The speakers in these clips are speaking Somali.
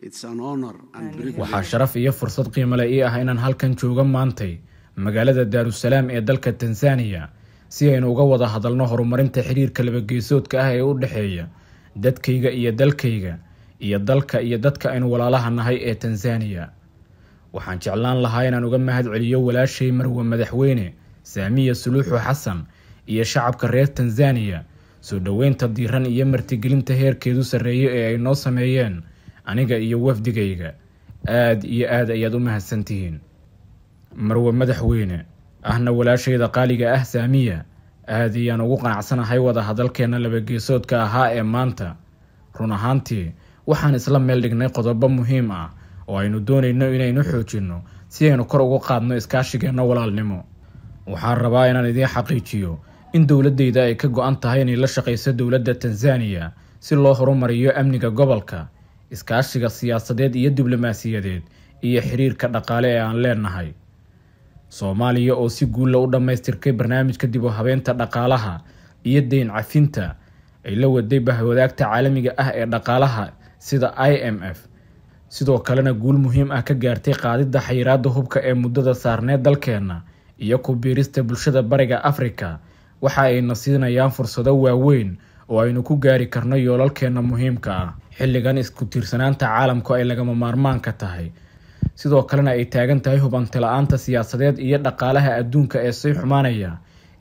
waxaa sharaf iyo fursad qiimole ii ah inaan halkan joogo maantay magaalada daarusalaam ee dalka tanzaniya si aynu uga wada hadalno horumarinta xiriirka labageesoodka ah ee u dhexeeya dadkayga iyo dalkayga iyo dalka iyo dadka aynu walaalaha nahay ee tanzaniya waxaan jeclaan lahaa inaan uga mahad celiyo walaashay marwa madaxweyne saamiya suluuxu xasan iyo shacabka reer tanzaniya soo dhoweynta diiran iyo martigelinta heerkeedu sarreeyo ee ay noo sameeyeen aniga iyo wafdigayga aad iyo aad ayaad u mahadsantihiin marwe madaxweyne ahna walaashayda qaaliga ah saamiya aad ayaan ugu qanacsanahay wada hadalkeenna labageesoodka ahaa ee maanta run ahaantii waxaan isla meel dhignay qodobo muhiim ah oo aynu doonayno inaynu xoojinno si aynu kor ugu qaadno iskaashigeenna walaalnimo waxaan rabaa inaan idiin xaqiijiyo in dowladdayda ay ka go-an tahay inay la shaqayso dowladda tanzaniya si loo horumariyo amniga gobolka iskaashiga siyaasadeed iyo diblomaasiyadeed iyo xiriirka dhaqaale ee aan leenahay soomaaliya oo si guulla u dhammaystirkay barnaamijka dib u habeenta dhaqaalaha iyo deyn cafinta ay la waday bahwadaagta caalamiga ah ee dhaqaalaha sida i m f sidoo kalena guul muhiim ah ka gaartay qaadidda xayiraada hubka ee muddada saarneed dalkeenna iyo ku biirista bulshada bariga afrika waxa ayna siinayaan fursado waaweyn oo aynu ku gaari karno yoolalkeenna muhiimka ah xilligan isku tiirsanaanta caalamku ay lagama maarmaanka tahay sidoo kalena ay taagan tahay hubantila-aanta siyaasadeed iyo dhaqaalaha adduunka ee sii xumaanaya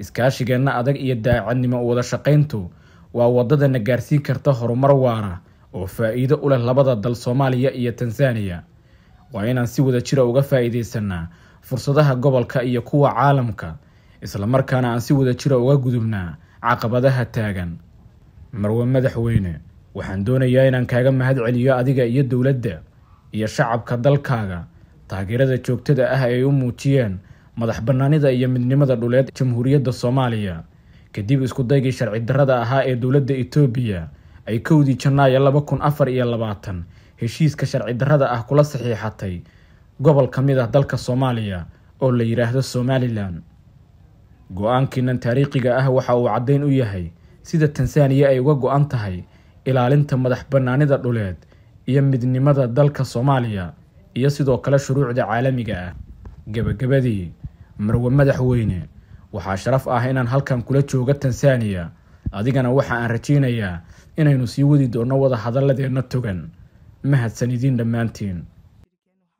iskaashigeenna adag iyo daacadnimo wada shaqayntu waa waddadana gaarsiin karta horumar waara oo faa'iido u leh labada dal soomaaliya iyo tanzaniya waa inaan si wada jira ah uga faa'iidaysanaa fursadaha gobolka iyo kuwa caalamka isla markaana aan si wada jira ah uga gudubnaa caqabadaha taagan marwe madaxweyne waxaan doonayaa inaan kaaga mahad celiyo adiga iyo dowladda iyo shacabka dalkaaga taageerada joogtada ah ay u muujiyeen madax bannaanida iyo midnimada dhuleed jamhuuriyadda soomaaliya kadib iskudaygii sharci darrada ahaa ee dowladda etoobiya ay kowdii janaayo laba kun afar iyo labaatan heshiiska sharci darrada ah kula saxiixatay gobol ka mid ah dalka soomaaliya oo la yidhaahdo somalilan go-aankiinan taariikhiga ah waxa uu caddayn u yahay sida tansaaniya ay uga go-an tahay ilaalinta madax bannaanida dhuleed iyo midnimada dalka soomaaliya iyo sidoo kale shuruucda caalamiga ah gebagabadii marwe madaxweyne waxaa sharaf ah inaan halkan kula jooga tansaaniya adigana waxa aan rajaynayaa inaynu sii wadi doonno wada hadalladeenna togan mahadsan idiin dhammaantiin